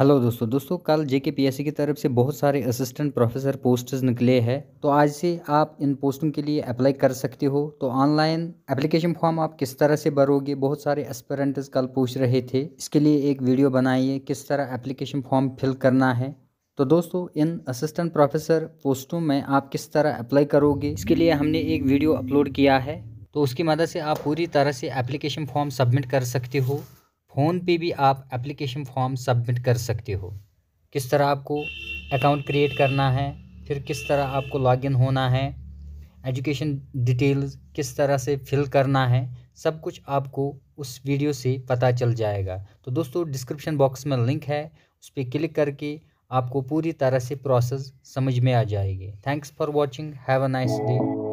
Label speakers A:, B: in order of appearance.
A: hello दोस्तों दोस्तों कल जेके पीएससी की तरफ से बहुत सारे असिस्टेंट प्रोफेसर पोस्ट निकले हैं तो आज से आप इन पोस्टों के लिए अप्लाई कर सकते हो तो ऑनलाइन एप्लीकेशन फॉर्म आप किस तरह से भरोगे बहुत सारे एस्पेरेंट कल पूछ रहे थे इसके लिए एक वीडियो बनाइए किस तरह एप्लीकेशन फॉर्म फिल करना है तो दोस्तों इन असिस्टेंट प्रोफेसर पोस्टों में आप किस तरह अप्लाई करोगे इसके लिए हमने एक वीडियो अपलोड किया है तो उसकी मदद से आप पूरी तरह से एप्लीकेशन फॉर्म सबमिट कर सकते हो फ़ोन पे भी आप एप्लीकेशन फॉर्म सबमिट कर सकते हो किस तरह आपको अकाउंट क्रिएट करना है फिर किस तरह आपको लॉगिन होना है एजुकेशन डिटेल्स किस तरह से फिल करना है सब कुछ आपको उस वीडियो से पता चल जाएगा तो दोस्तों डिस्क्रिप्शन बॉक्स में लिंक है उस पर क्लिक करके आपको पूरी तरह से प्रोसेस समझ में आ जाएगी thanks for watching have a nice day